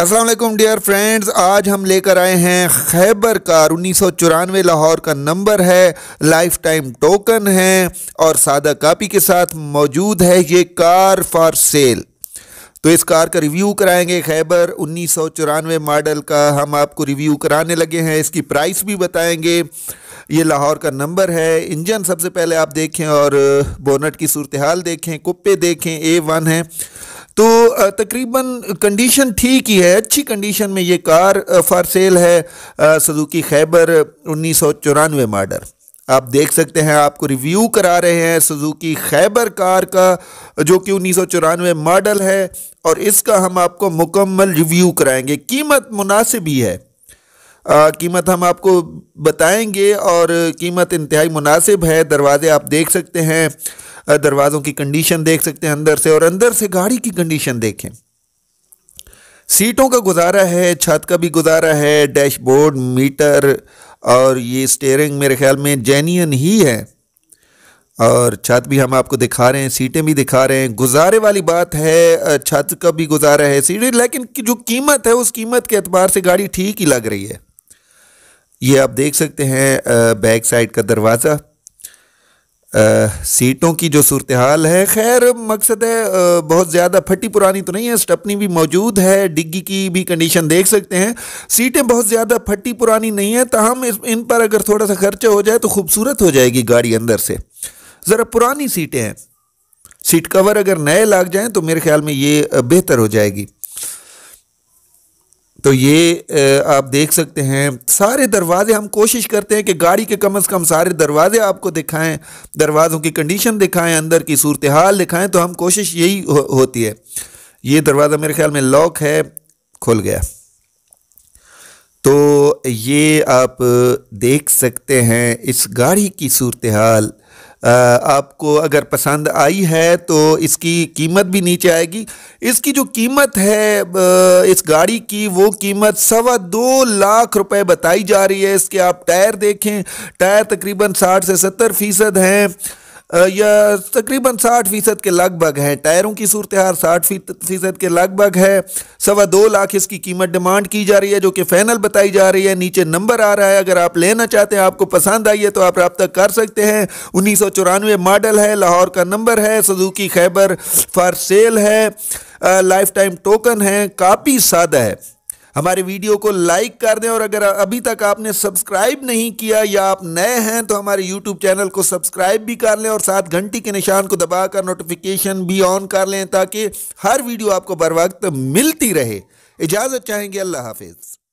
Aslam dear friends आज हम लेकर आए हैं खैबर कार उन्नीस सौ चौरानवे लाहौर का नंबर है लाइफ टाइम टोकन है और सादा कापी के साथ मौजूद है ये कार फॉर सेल तो इस कार का रिव्यू कराएंगे खैबर उन्नीस सौ चौरानवे मॉडल का हम आपको रिव्यू कराने लगे हैं इसकी प्राइस भी बताएंगे ये लाहौर का नंबर है इंजन सबसे पहले आप देखें और बोनट की सूरत हाल देखें कुप्पे देखें ए वन है तो तकरीबन कंडीशन ठीक ही है अच्छी कंडीशन में ये कार फॉर सेल है सदुकी खैबर उन्नीस सौ चौरानवे मॉडल आप देख सकते हैं आपको रिव्यू करा रहे हैं सुजुकी खैबर कार का जो कि उन्नीस मॉडल है और इसका हम आपको मुकम्मल रिव्यू कराएंगे कीमत मुनासिब ही है कीमत हम आपको बताएंगे और कीमत इंतहाई मुनासिब है दरवाज़े आप देख सकते हैं दरवाज़ों की कंडीशन देख सकते हैं अंदर से और अंदर से गाड़ी की कंडीशन देखें सीटों का गुजारा है छत का भी गुजारा है डैशबोर्ड मीटर और ये स्टेयरिंग मेरे ख्याल में जेनियन ही है और छत भी हम आपको दिखा रहे हैं सीटें भी दिखा रहे हैं गुजारे वाली बात है छत का भी गुजारा है सीटें लेकिन जो कीमत है उस कीमत के अतबार से गाड़ी ठीक ही लग रही है ये आप देख सकते हैं बैक साइड का दरवाज़ा सीटों की जो सूरत हाल है खैर मकसद है बहुत ज़्यादा फटी पुरानी तो नहीं है स्टपनी भी मौजूद है डिग्गी की भी कंडीशन देख सकते हैं सीटें बहुत ज़्यादा फटी पुरानी नहीं है इस इन पर अगर थोड़ा सा खर्चा हो जाए तो खूबसूरत हो जाएगी गाड़ी अंदर से ज़रा पुरानी सीटें हैं सीट कवर अगर नए लाग जाएँ तो मेरे ख्याल में ये बेहतर हो जाएगी तो ये आप देख सकते हैं सारे दरवाज़े हम कोशिश करते हैं कि गाड़ी के कम अज़ कम सारे दरवाज़े आपको दिखाएं दरवाज़ों की कंडीशन दिखाएं अंदर की सूरत हाल दिखाएं तो हम कोशिश यही हो, होती है ये दरवाज़ा मेरे ख्याल में लॉक है खुल गया तो ये आप देख सकते हैं इस गाड़ी की सूरत हाल आपको अगर पसंद आई है तो इसकी कीमत भी नीचे आएगी इसकी जो कीमत है इस गाड़ी की वो कीमत सवा दो लाख रुपए बताई जा रही है इसके आप टायर देखें टायर तकरीबन साठ से सत्तर फ़ीसद हैं या तकरीबन साठ फ़ीसद के लगभग हैं टायरों की सूरत हाल साठ फ़ीसद के लगभग है सवा दो लाख इसकी कीमत डिमांड की जा रही है जो कि फ़ाइनल बताई जा रही है नीचे नंबर आ रहा है अगर आप लेना चाहते हैं आपको पसंद आई है तो आप रब्ता कर सकते हैं उन्नीस सौ चौरानवे मॉडल है लाहौर का नंबर है सजुकी खैबर फॉर सेल है लाइफ टाइम टोकन है काफ़ी सादा है हमारे वीडियो को लाइक कर दें और अगर अभी तक आपने सब्सक्राइब नहीं किया या आप नए हैं तो हमारे यूट्यूब चैनल को सब्सक्राइब भी कर लें और साथ घंटी के निशान को दबाकर नोटिफिकेशन भी ऑन कर लें ताकि हर वीडियो आपको बर वक्त मिलती रहे इजाज़त चाहेंगे अल्लाह हाफिज़